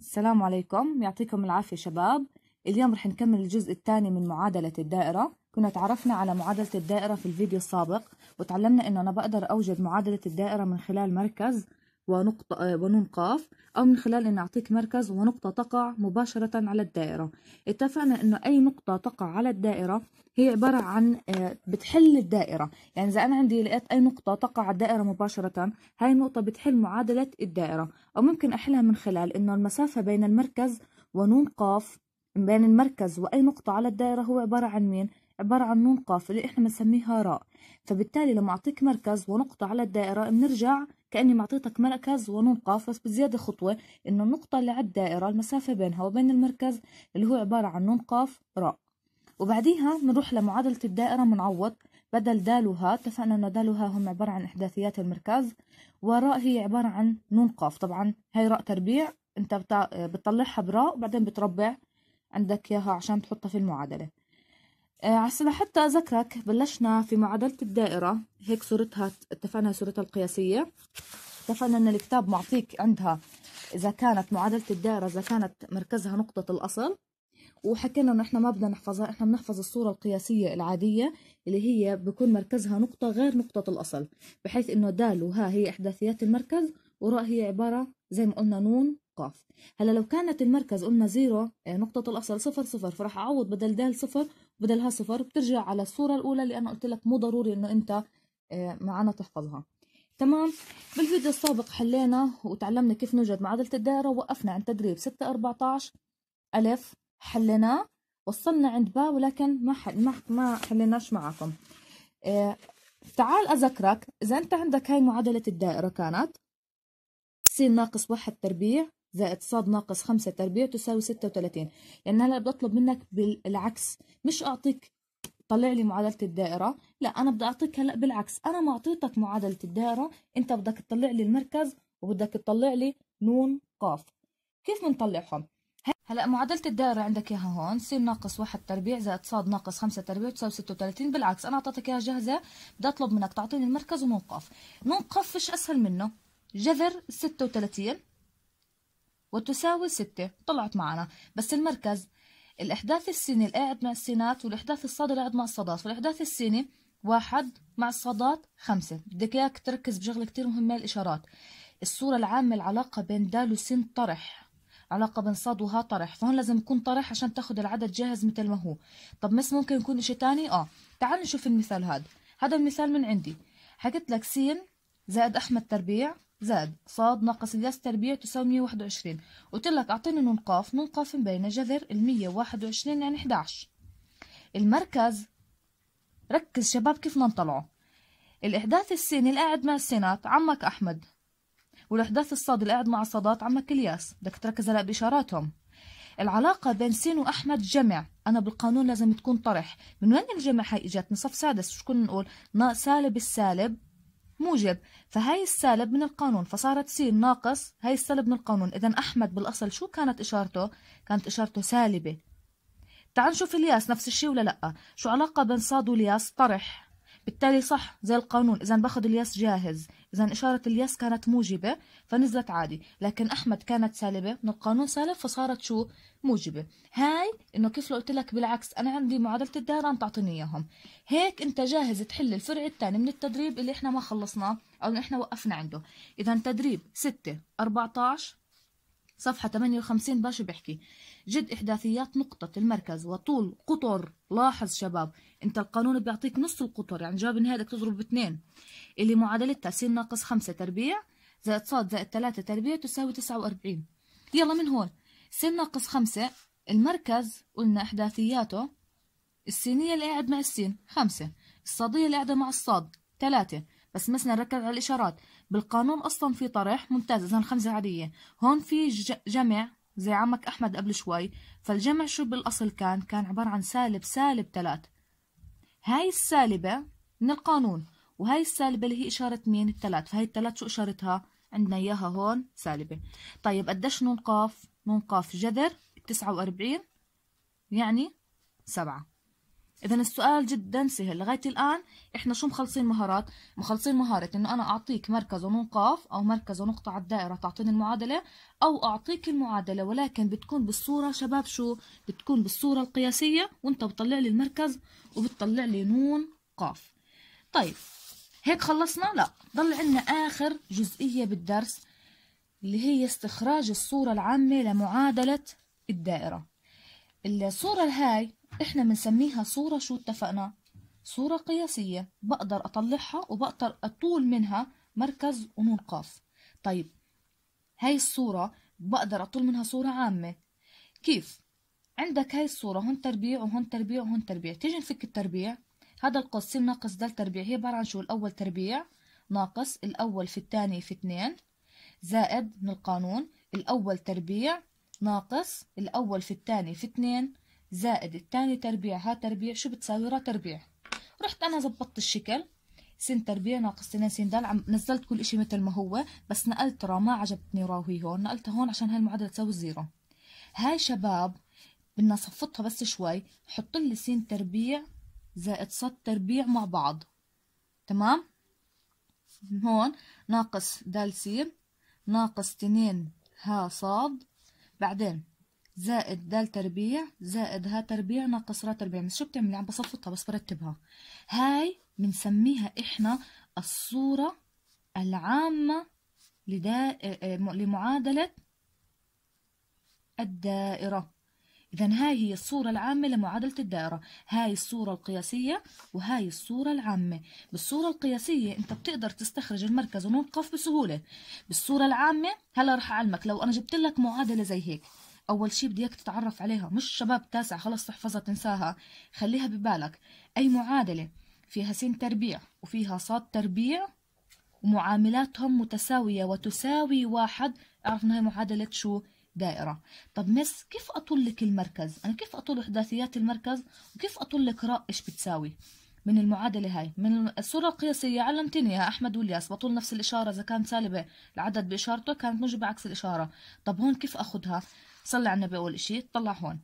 السلام عليكم يعطيكم العافية شباب اليوم رح نكمل الجزء الثاني من معادلة الدائرة كنا تعرفنا على معادلة الدائرة في الفيديو السابق وتعلمنا انه انا بقدر اوجد معادلة الدائرة من خلال مركز ونقطة آه، ونون قاف أو من خلال أن أعطيك مركز ونقطة تقع مباشرة على الدائرة اتفقنا أنه أي نقطة تقع على الدائرة هي عبارة عن آه، بتحل الدائرة يعني إذا أنا عندي لقيت أي نقطة تقع على الدائرة مباشرة هاي النقطة بتحل معادلة الدائرة أو ممكن أحلها من خلال أنه المسافة بين المركز ونون قاف بين المركز وأي نقطة على الدائرة هو عبارة عن مين؟ عبارة عن نون قاف اللي إحنا بنسميها راء فبالتالي لما أعطيك مركز ونقطة على الدائرة بنرجع كأني معطيتك مركز ونون قاف بس بزيادة خطوة إنه النقطة اللي على الدائرة المسافة بينها وبين المركز اللي هو عبارة عن نون قاف راء وبعديها بنروح لمعادلة الدائرة بنعوض بدل دال وها اتفقنا انه دال وها هم عبارة عن احداثيات المركز وراء هي عبارة عن نون قاف طبعا هي راء تربيع انت بتطلعها براء وبعدين بتربع عندك اياها عشان تحطها في المعادلة آه، عسنا حتى أذكرك بلشنا في معادلة الدائرة هيك صورتها اتفقنا صورتها القياسية اتفقنا أن الكتاب معطيك عندها إذا كانت معادلة الدائرة إذا كانت مركزها نقطة الأصل وحكينا انه احنا ما بدنا نحفظها احنا بنحفظ الصورة القياسية العادية اللي هي بكون مركزها نقطة غير نقطة الأصل بحيث انه دال وها هي إحداثيات المركز وراء هي عبارة زي ما قلنا نون قاف هلا لو كانت المركز قلنا زيرو آه، نقطة الأصل صفر صفر فراح أعوض بدل دال صفر بدلها صفر بترجع على الصورة الأولى اللي أنا قلت لك مو ضروري إنه أنت آه، معنا تحفظها تمام بالفيديو السابق حلينا وتعلمنا كيف نوجد معادلة الدائرة وقفنا عند تدريب 6 14 ألف حليناه وصلنا عند باء ولكن ما حل ما ما حليناش معكم إيه تعال أذكرك إذا أنت عندك هاي معادلة الدائرة كانت س ناقص واحد تربيع زائد ص ناقص 5 تربيع تساوي 36 لان هلا بطلب منك بالعكس مش اعطيك طلع لي معادله الدائره لا انا بدي اعطيك هلا بالعكس انا ما اعطيتك معادله الدائره انت بدك تطلع لي المركز وبدك تطلع لي نون قاف كيف بنطلعهم هلا معادلة الدائرة عندك اياها هون س ناقص واحد تربيع زائد ص ناقص خمسة تربيع تساوي ستة بالعكس انا اعطيتك اياها جاهزة بدي اطلب منك تعطيني المركز نون قاف فيش اسهل منه جذر ستة وتساوي ستة طلعت معنا بس المركز الإحداث السيني القاعد مع السينات والإحداث الصاد القاعد مع الصادات والإحداث السيني واحد مع الصادات خمسة بدك إياك تركز بشغلة كتير مهمة الإشارات الصورة العامة العلاقة بين دال وسين طرح علاقة بين صاد وها طرح فهون لازم يكون طرح عشان تاخد العدد جاهز مثل ما هو طب مس ممكن يكون إشي تاني آه تعال نشوف المثال هذا هذا المثال من عندي حكيت لك سين زائد أحمد تربيع زائد صاد ناقص الياس تربيع تساوي 121 قلت لك أعطيني نون قاف نون قاف مبينة جذر ال 121 يعني 11 المركز ركز شباب كيف نطلعه الإحداث السيني قاعد مع السينات عمك أحمد والإحداث الصاد اللي قاعد مع الصادات عمك الياس بدك تركز هلا بإشاراتهم العلاقة بين سين وأحمد جمع أنا بالقانون لازم تكون طرح من وين الجمع هاي إجتني صف سادس شو كنا نقول سالب السالب موجب فهي السالب من القانون فصارت س ناقص هي السالب من القانون إذا أحمد بالأصل شو كانت إشارته؟ كانت إشارته سالبة تعال نشوف الياس نفس الشيء ولا لأ شو علاقة بين صاد والياس طرح بالتالي صح زي القانون إذا باخذ الياس جاهز إذا إشارة اليس كانت موجبة فنزلت عادي لكن أحمد كانت سالبة من القانون سالب فصارت شو موجبة هاي إنه كيف لو قلت لك بالعكس أنا عندي معادلة الدائرة تعطيني إياهم هيك أنت جاهز تحل الفرع الثاني من التدريب اللي إحنا ما خلصناه أو إحنا وقفنا عنده إذا تدريب 6 14 صفحة 58 باشا بحكي جد إحداثيات نقطة المركز وطول قطر لاحظ شباب أنت القانون بيعطيك نص القطر يعني جواب النهاية بدك تضرب باثنين اللي معادلتها س ناقص 5 تربيع زائد صاد زائد 3 تربيع تساوي 49 يلا من هون س ناقص 5 المركز قلنا إحداثياته السينية اللي قاعد مع السين خمسة الصادية اللي قاعدة مع الصاد ثلاثة بس مثلا نركز على الإشارات بالقانون اصلا في طرح ممتاز اذا الخمسه عاديه هون في جمع زي عمك احمد قبل شوي فالجمع شو بالاصل كان كان عباره عن سالب سالب 3 هاي السالبه من القانون وهي السالبه اللي هي اشاره مين الثلاث فهي الثلاث شو اشارتها عندنا اياها هون سالبه طيب قديش نون قاف نون قاف جذر 49 يعني 7 اذا السؤال جدا سهل لغايه الان احنا شو مخلصين مهارات مخلصين مهاره انه انا اعطيك مركز ونون قاف او مركز ونقطه على الدائره تعطيني المعادله او اعطيك المعادله ولكن بتكون بالصوره شباب شو بتكون بالصوره القياسيه وانت بتطلع لي المركز وبتطلع لي نون قاف طيب هيك خلصنا لا ضل عندنا اخر جزئيه بالدرس اللي هي استخراج الصوره العامه لمعادله الدائره الصوره هاي احنا بنسميها صورة شو اتفقنا صورة قياسية بقدر أطلعها وبقدر أطول منها مركز ونون قاف طيب هاي الصورة بقدر أطول منها صورة عامة كيف؟ عندك هاي الصورة هون تربيع وهون تربيع وهون تربيع تيجي نفك التربيع هذا القص ناقص ده التربيع هي عبارة عن شو الأول تربيع ناقص الأول في الثاني في اثنين زائد من القانون الأول تربيع ناقص الأول في الثاني في اثنين زائد الثاني تربيع ها تربيع شو بتساوي را تربيع رحت أنا زبطت الشكل سين تربيع ناقص سين سين دال عم نزلت كل إشي مثل ما هو بس نقلت را ما عجبتني را وهي هون نقلتها هون عشان هالمعادلة تساوي زيرو هاي شباب بدنا صفطها بس شوي حط لي سين تربيع زائد صد تربيع مع بعض تمام هون ناقص دال سين ناقص تنين ها صاد بعدين زائد د تربيع زائد ه تربيع ناقص ر تربيع بس شو بتعملي عم بصفطها بس برتبها هاي بنسميها احنا الصورة العامة لدا... آه، لمعادلة الدائرة إذا هاي هي الصورة العامة لمعادلة الدائرة هاي الصورة القياسية وهاي الصورة العامة بالصورة القياسية أنت بتقدر تستخرج المركز والموقف بسهولة بالصورة العامة هلا رح أعلمك لو أنا جبت لك معادلة زي هيك أول شي بدي إياك تتعرف عليها مش شباب تاسع خلص تحفظها تنساها خليها ببالك أي معادلة فيها سين تربيع وفيها صاد تربيع ومعاملاتهم متساوية وتساوي واحد أعرف إنها معادلة شو دائرة طب مس كيف أطول لك المركز أنا كيف أطول إحداثيات المركز وكيف أطول لك راء إيش بتساوي من المعادلة هاي من الصورة القياسية علمتني يا أحمد والياس بطول نفس الإشارة إذا كانت سالبة العدد بإشارته كانت موجبة عكس الإشارة طب هون كيف أخذها صلى على النبي أول إشي طلع هون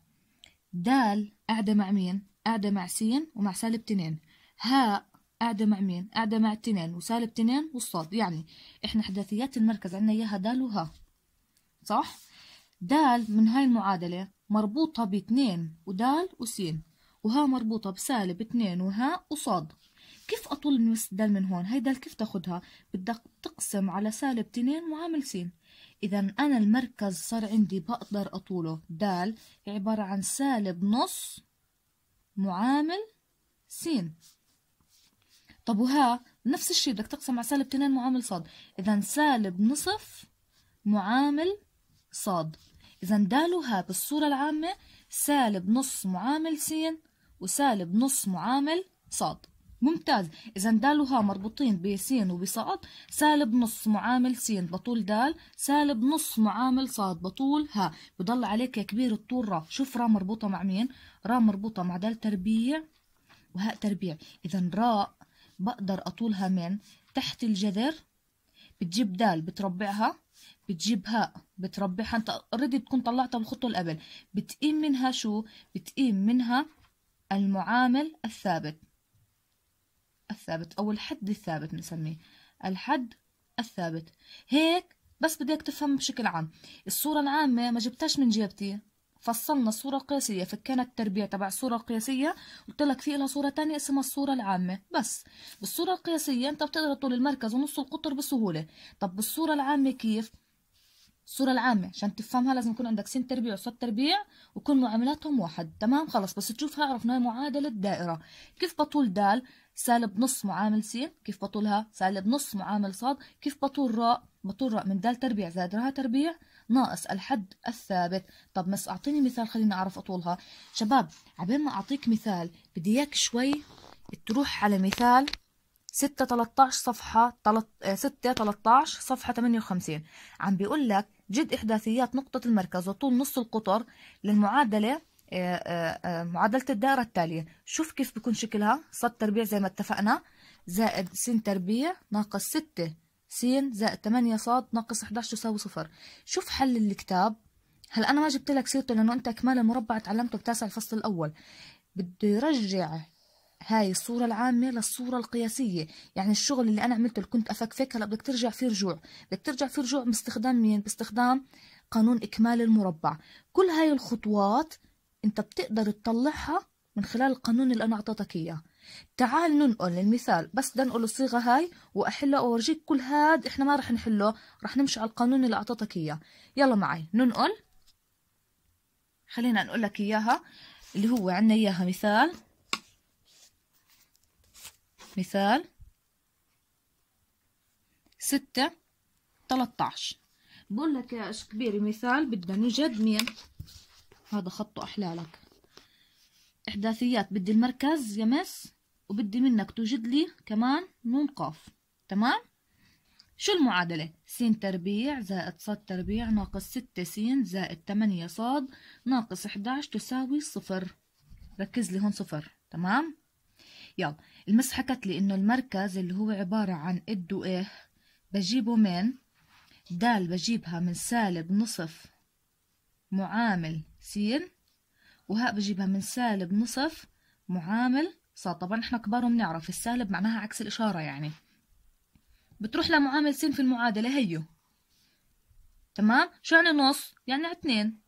دال قاعدة مع مين؟ قاعدة مع سين ومع سالب تنين هاء قاعدة مع مين؟ قاعدة مع التنين وسالب تنين والصاد يعني إحنا حداثيات المركز عندنا إياها دال وها صح؟ دال من هاي المعادلة مربوطة باتنين ودال وسين وها مربوطة بسالب اتنين وها وصاد كيف أطول من دال من هون؟ هاي دال كيف تاخدها؟ بدك تقسم على سالب تنين وعامل سين إذا أنا المركز صار عندي بقدر أطوله د عبارة عن سالب نص معامل س طب وها نفس الشيء بدك تقسم على سالب تنين معامل صاد إذا سالب نصف معامل صاد إذا د وها بالصورة العامة سالب نص معامل س وسالب نص معامل صاد ممتاز إذا دال وها مربوطين بس وبصاد سالب نص معامل س بطول دال سالب نص معامل صاد بطول ها بضل عليك يا كبير الطول را شوف را مربوطة مع مين را مربوطة مع دال تربيع وهاء تربيع إذا راء بقدر أطولها من تحت الجذر بتجيب دال بتربعها بتجيب هاء بتربعها انت اوريدي بتكون طلعتها بالخطوة اللي قبل بتقيم منها شو بتقيم منها المعامل الثابت الثابت أو الحد الثابت بنسميه الحد الثابت هيك بس بدك تفهم بشكل عام الصورة العامة ما جبتهاش من جيبتي فصلنا الصورة القياسية فكنا التربيع تبع الصورة القياسية قلت لك في لها صورة تانية اسمها الصورة العامة بس بالصورة القياسية انت بتقدر تطول المركز ونص القطر بسهولة طب بالصورة العامة كيف الصورة العامة عشان تفهمها لازم يكون عندك سين تربيع وصد تربيع وكل معاملاتهم واحد تمام خلص بس تشوفها عرفنا معادلة دائرة كيف بطول دال سالب نص معامل س كيف بطولها سالب نص معامل ص كيف بطول راء بطول راء من د تربيع زائد راء تربيع ناقص الحد الثابت طب بس اعطيني مثال خليني اعرف اطولها شباب عبين ما اعطيك مثال بدي اياك شوي تروح على مثال 6 13 صفحة 6 13 آه، صفحة 58 عم بيقول لك جد إحداثيات نقطة المركز وطول نص القطر للمعادلة آه، آه، آه، معادلة الدائرة التالية شوف كيف بيكون شكلها صد تربيع زي ما اتفقنا زائد س تربيع ناقص ستة س زائد تمانية ص ناقص 11 تساوي صفر شوف حل الكتاب هلا أنا ما جبت لك سيرته لأنه أنت إكمال المربع تعلمته بتاسع الفصل الأول بده يرجع هاي الصورة العامة للصورة القياسية يعني الشغل اللي أنا عملته اللي كنت أفكفك هلا بدك ترجع فيه رجوع بدك ترجع فيه رجوع باستخدام مين باستخدام قانون إكمال المربع كل هاي الخطوات انت بتقدر تطلعها من خلال القانون اللي انا اعطيتك اياه تعال ننقل المثال بس بدي انقل الصيغه هاي واحلها واورجيك كل هاد احنا ما رح نحله رح نمشي على القانون اللي اعطيتك اياه يلا معي ننقل خلينا نقول لك اياها اللي هو عندنا اياها مثال مثال ستة 13 بقول لك يا كبير مثال بدنا نوجد مين هذا خطه أحلالك إحداثيات بدي المركز يا مس وبدي منك توجد لي كمان نون قاف تمام شو المعادلة س تربيع زائد ص تربيع ناقص ستة س زائد تمانية ص ناقص إحداش تساوي صفر ركز لي هون صفر تمام يلا المس حكت لي إنه المركز اللي هو عبارة عن إد وإيه بجيبه من دال بجيبها من سالب نصف معامل تصير وهاء بجيبها من سالب نصف معامل صاد طبعا احنا كبار وبنعرف السالب معناها عكس الإشارة يعني بتروح لمعامل س في المعادلة هيو تمام شو يعني نص يعني اثنين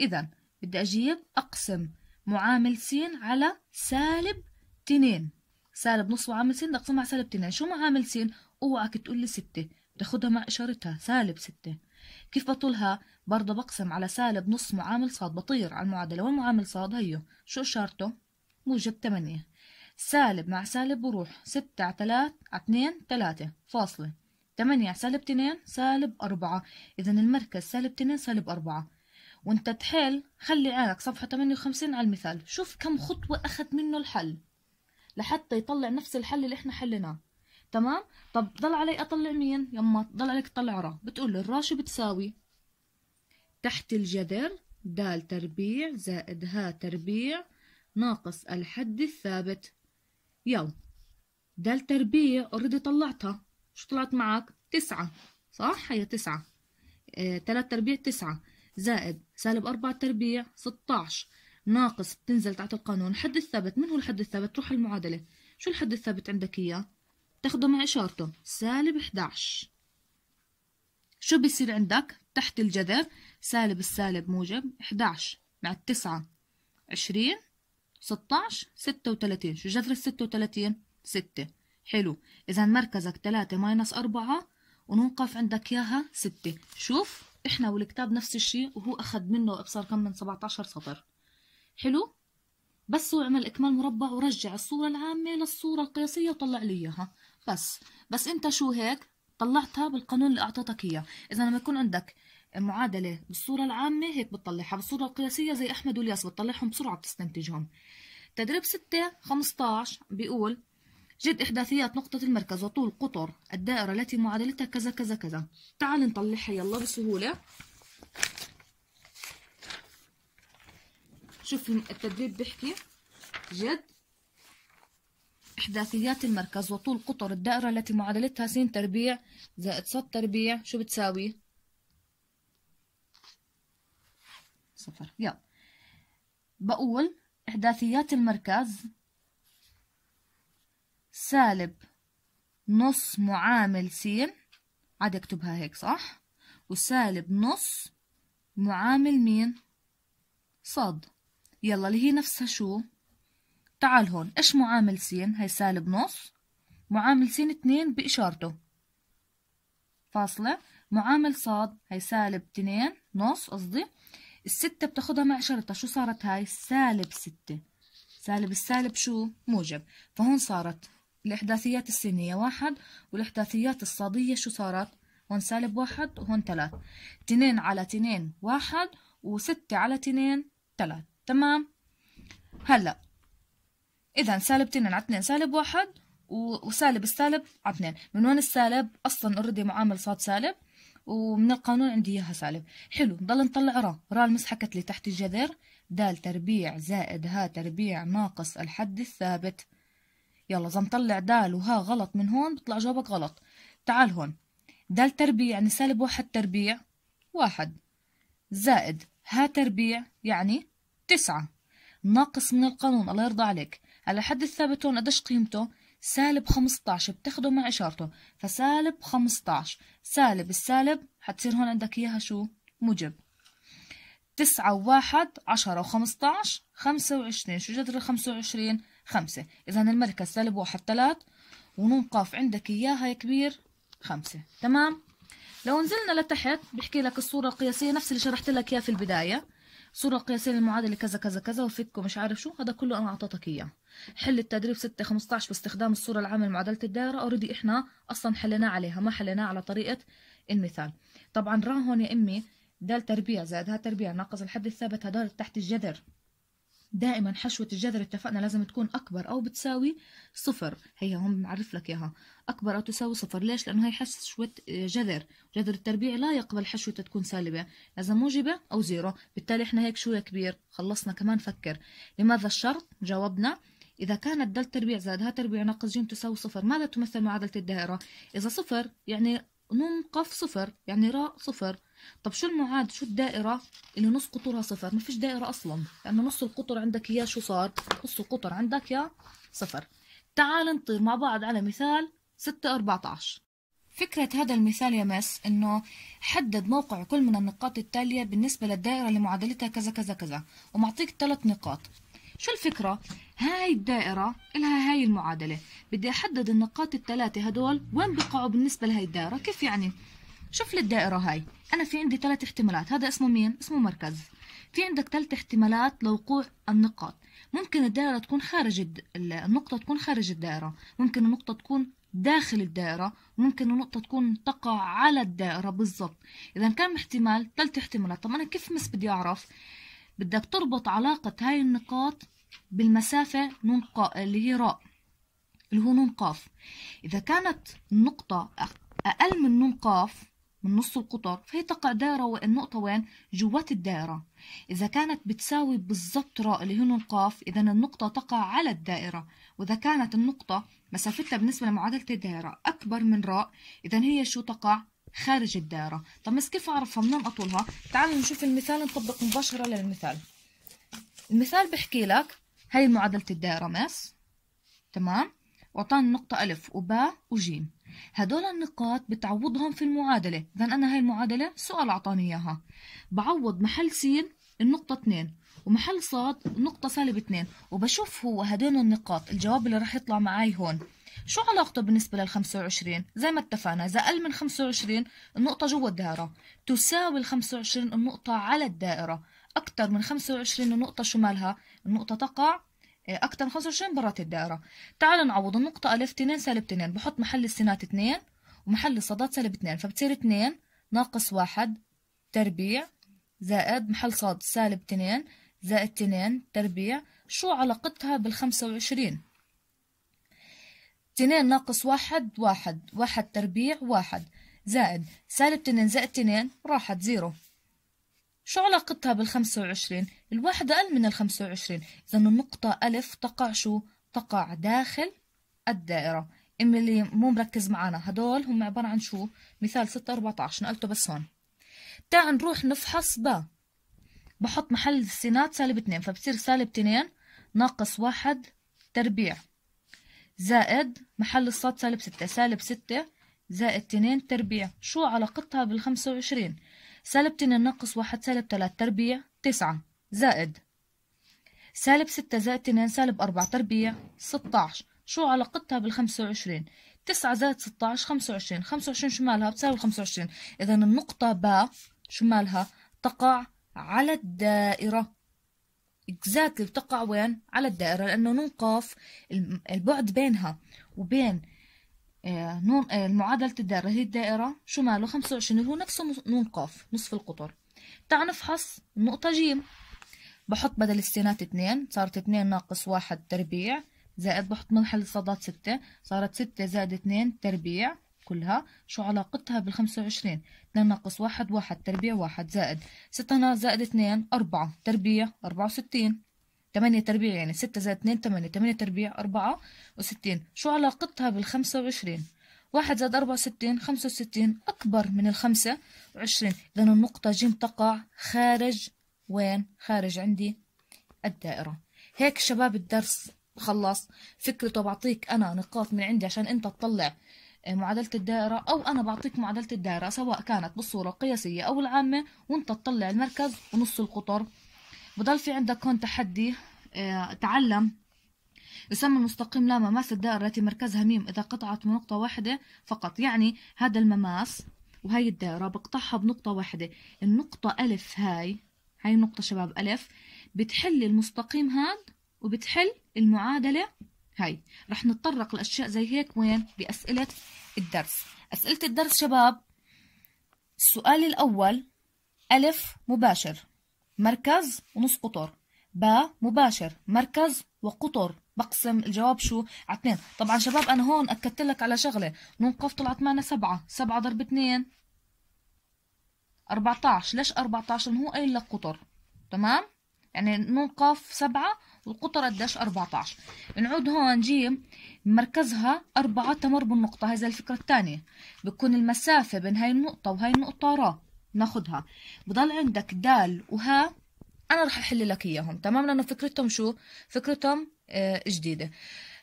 إذا بدي أجيب أقسم معامل س على سالب تنين سالب نص معامل س بدي أقسمها على سالب تنين شو معامل س اوعك تقول لي ستة بتاخدها مع إشارتها سالب ستة كيف بطولها برضه بقسم على سالب نص معامل صاد بطير على المعادلة وين معامل صاد هيو شو إشارته موجب 8 سالب مع سالب بروح 6 على 3 على 2 3 فاصلة 8 على سالب 2 سالب 4 إذا المركز سالب 2 سالب 4 وانت تحل خلي عينك صفحة 58 على المثال شوف كم خطوة أخذ منه الحل لحتى يطلع نفس الحل اللي احنا حليناه تمام طب ضل علي اطلع مين يما ضل عليك تطلع را بتقول الرا شو بتساوي تحت الجذر د تربيع زائد ه تربيع ناقص الحد الثابت يلا د تربيع اوريدي طلعتها شو طلعت معك تسعة صح هي تسعة آه، تلات تربيع تسعة زائد سالب أربعة تربيع ستاعش ناقص بتنزل تحت القانون الحد الثابت من هو الحد الثابت تروح المعادلة شو الحد الثابت عندك إياه تاخده مع إشارته سالب 11 شو بيصير عندك تحت الجذر سالب السالب موجب 11 مع التسعة 20 16 36 شو جذر ال 36 6 حلو إذا مركزك 3 ماينس 4 ونوقف عندك إياها 6 شوف إحنا والكتاب نفس الشيء وهو أخذ منه أبصر كم من 17 سطر حلو بس هو عمل إكمال مربع ورجع الصورة العامة للصورة القياسية وطلع لي إياها بس بس انت شو هيك طلعتها بالقانون اللي اعطيتك اياه اذا لما يكون عندك معادله بالصوره العامه هيك بتطلعها بالصوره القياسيه زي احمد والياس بتطلعهم بسرعه بتستنتجهم تدريب 6 15 بيقول جد إحداثيات نقطة المركز وطول قطر الدائرة التي معادلتها كذا كذا كذا تعال نطلعها يلا بسهولة شوف التدريب بيحكي جد إحداثيات المركز وطول قطر الدائرة التي معادلتها س تربيع زائد ص تربيع شو بتساوي؟ صفر يلا بقول إحداثيات المركز سالب نص معامل س عاد اكتبها هيك صح وسالب نص معامل مين صاد يلا اللي هي نفسها شو تعال هون إيش معامل س هي سالب نص معامل س اتنين بإشارته فاصلة معامل صاد هي سالب اتنين نص قصدي الستة بتاخدها مع إشارتها شو صارت هاي سالب ستة سالب السالب شو موجب فهون صارت الإحداثيات السينية واحد والإحداثيات الصادية شو صارت هون سالب واحد وهون تلات تنين على تنين واحد وستة على تنين تلات تمام هلأ إذا سالب 2 على 2 سالب 1 وسالب السالب على 2 من وين السالب أصلا اوريدي معامل صاد سالب ومن القانون عندي إياها سالب حلو نضل نطلع را را حكت اللي تحت الجذر د تربيع زائد ها تربيع ناقص الحد الثابت يلا إذا نطلع د وها غلط من هون بيطلع جوابك غلط تعال هون د تربيع يعني سالب واحد تربيع واحد زائد ها تربيع يعني تسعة ناقص من القانون الله يرضى عليك على حد الثابت هون قديش قيمته سالب 15 بتاخده مع إشارته فسالب 15 سالب السالب حتصير هون عندك إياها شو موجب تسعة وواحد عشرة و خمسة وعشرين شو جذر ال 25 خمسة إذا المركز سالب واحد 3 ونون قاف عندك إياها يا كبير خمسة تمام لو نزلنا لتحت بحكي لك الصورة القياسية نفس اللي شرحت لك إياه في البداية صورة قياسية للمعادلة كذا كذا كذا وفك ومش عارف شو هذا كله أنا أعطيتك إياه حل التدريب 6 15 باستخدام الصورة العامة لمعادلة الدائرة أوريدي إحنا أصلا حليناه عليها ما حليناه على طريقة المثال طبعا را هون يا أمي د تربيع زائد ه تربيع ناقص الحد الثابت هدول تحت الجذر دائما حشوة الجذر اتفقنا لازم تكون أكبر أو بتساوي صفر هي هون بنعرف لك إياها أكبر أو تساوي صفر ليش؟ لأنه هي حشوة آه، جذر جذر التربيع لا يقبل حشوة تكون سالبة لازم موجبة أو زيرو بالتالي إحنا هيك شو يا كبير خلصنا كمان فكر لماذا الشرط؟ جاوبنا إذا كانت دل تربيع زائد ها تربيع ناقص ج تساوي صفر ماذا تمثل معادلة الدائرة؟ إذا صفر يعني نون قف صفر يعني راء صفر طب شو المعاد شو الدائرة اللي نص قطرها صفر ما فيش دائرة أصلا لأنه يعني نص القطر عندك يا شو صار نص القطر عندك يا صفر تعال نطير مع بعض على مثال 6 14 فكرة هذا المثال يا مس إنه حدد موقع كل من النقاط التالية بالنسبة للدائرة اللي معادلتها كذا كذا كذا ومعطيك ثلاث نقاط شو الفكرة؟ هاي الدائرة لها هاي المعادلة بدي أحدد النقاط الثلاثة هدول وين بقعوا بالنسبة لهي الدائرة كيف يعني؟ شوف لي الدائرة هاي أنا في عندي ثلاث احتمالات هذا اسمه مين؟ اسمه مركز في عندك ثلاث احتمالات لوقوع النقاط ممكن الدائرة تكون خارج الد... النقطة تكون خارج الدائرة ممكن النقطة تكون داخل الدائرة ممكن النقطة تكون تقع على الدائرة بالضبط إذا كم احتمال ثلاث احتمالات طب أنا كيف بس بدي أعرف بدك تربط علاقة هاي النقاط بالمسافة نون قا... اللي هي راء اللي هو نون قاف إذا كانت النقطة أقل من نون قاف من نص القطر فهي تقع دائرة والنقطة وين؟ جوات الدائرة إذا كانت بتساوي بالضبط راء اللي هي نون قاف إذا النقطة تقع على الدائرة وإذا كانت النقطة مسافتها بالنسبة لمعادلة الدائرة أكبر من راء إذا هي شو تقع؟ خارج الدائرة طب بس كيف أعرفها منين أطولها تعالوا نشوف المثال نطبق مباشرة للمثال المثال بحكي لك هي معادلة الدائرة مس تمام وأعطاني نقطة ألف وباء وجيم هدول النقاط بتعوضهم في المعادلة إذا أنا هاي المعادلة سؤال أعطاني إياها بعوض محل س النقطة 2 ومحل صاد نقطة سالب 2 وبشوف هو هدول النقاط الجواب اللي راح يطلع معي هون شو علاقته بالنسبة لل 25 زي ما اتفقنا إذا أقل من 25 النقطة جوا الدائرة تساوي ال 25 النقطة على الدائرة أكثر من 25 النقطة شو مالها النقطة تقع إيه، أكثر من 25 برات الدائرة تعال نعوض النقطة ألف 2 سالب 2 بحط محل السينات 2 ومحل الصادات سالب 2 فبتصير 2 ناقص 1 تربيع زائد محل صاد سالب 2 زائد 2 تربيع شو علاقتها بال 25 2 ناقص واحد واحد واحد تربيع واحد زائد سالب 2 زائد 2 راحت زيرو شو علاقتها بالخمسة وعشرين؟ الواحدة أقل من الخمسة وعشرين الواحد اقل من النقطة ألف تقع شو؟ تقع داخل الدائرة إم اللي مو مركز معنا هدول هم عبارة عن شو؟ مثال ستة أربعة عشر نقلته بس هون تعا نروح نفحص ب بحط محل السينات سالب اتنين فبصير سالب 2 ناقص واحد تربيع زائد محل الصاد سالب ستة سالب ستة زائد تنين تربيع شو علاقتها بالخمسة وعشرين سالب تنين ناقص واحد سالب تلات تربيع تسعة زائد سالب ستة زائد تنين سالب أربعة تربيع ستاعش شو علاقتها بالخمسة وعشرين تسعة زائد ستاعش خمسة وعشرين خمسة وعشرين شو مالها بتساوي خمسة وعشرين إذا النقطة ب شو مالها تقع على الدائرة اكزاكتلي بتقع وين على الدائرة لأنه نون قاف البعد بينها وبين آه، نون آه، معادلة الدائرة هي الدائرة شماله 25 اللي هو نفسه نون قاف نصف القطر تعال نفحص النقطة جيم بحط بدل السينات 2 صارت 2 ناقص 1 تربيع زائد بحط محل الصادات 6 صارت 6 زائد 2 تربيع كلها شو علاقتها بال 25 2 ناقص 1 1 تربيع 1 زائد 6 ناقص زائد 2 4 تربيع 64 8 تربيع يعني 6 زائد 2 8 8 تربيع 64 شو علاقتها بال 25 1 زائد 64 65 أكبر من ال 25 إذا النقطة ج تقع خارج وين؟ خارج عندي الدائرة هيك شباب الدرس خلص فكرته بعطيك أنا نقاط من عندي عشان أنت تطلع معادله الدائره او انا بعطيك معادله الدائره سواء كانت بالصوره القياسيه او العامه وانت تطلع المركز ونص القطر بضل في عندك هون تحدي آه، تعلم يسمى المستقيم لا مماس الدائرة التي مركزها م إذا قطعت من نقطة واحدة فقط يعني هذا المماس وهي الدائرة بقطعها بنقطة واحدة النقطة ألف هاي هاي النقطة شباب ألف بتحل المستقيم هاد وبتحل المعادلة هاي رح نتطرق لأشياء زي هيك وين بأسئلة الدرس أسئلة الدرس شباب السؤال الأول ألف مباشر مركز ونص قطر با مباشر مركز وقطر بقسم الجواب شو على اثنين طبعا شباب أنا هون أكدت لك على شغلة نون قف طلعت معنا سبعة سبعة ضرب اثنين 14 ليش 14 هو قايل لك قطر تمام يعني نون قاف سبعة والقطر قداش 14 نعود هون جيم مركزها أربعة تمر بالنقطة زي الفكرة الثانية بتكون المسافة بين هاي النقطة وهاي النقطة را ناخدها بضل عندك دال وها أنا رح أحل لك إياهم تمام لأنه فكرتهم شو فكرتهم آه جديدة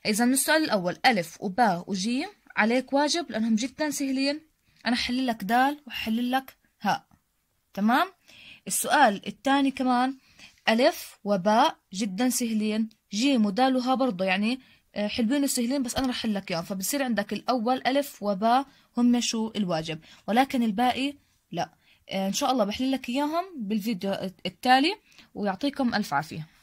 إذا السؤال الأول ألف وباء وجيم عليك واجب لأنهم جدا سهلين أنا حلل لك دال وحلل لك هاء تمام السؤال الثاني كمان ألف وباء جدا سهلين جيم ودالها برضو يعني آه، حلوين وسهلين بس أنا رح لك إياهم فبصير عندك الأول ألف وباء هم شو الواجب ولكن الباقي لا آه، إن شاء الله بحل لك إياهم بالفيديو التالي ويعطيكم ألف عافية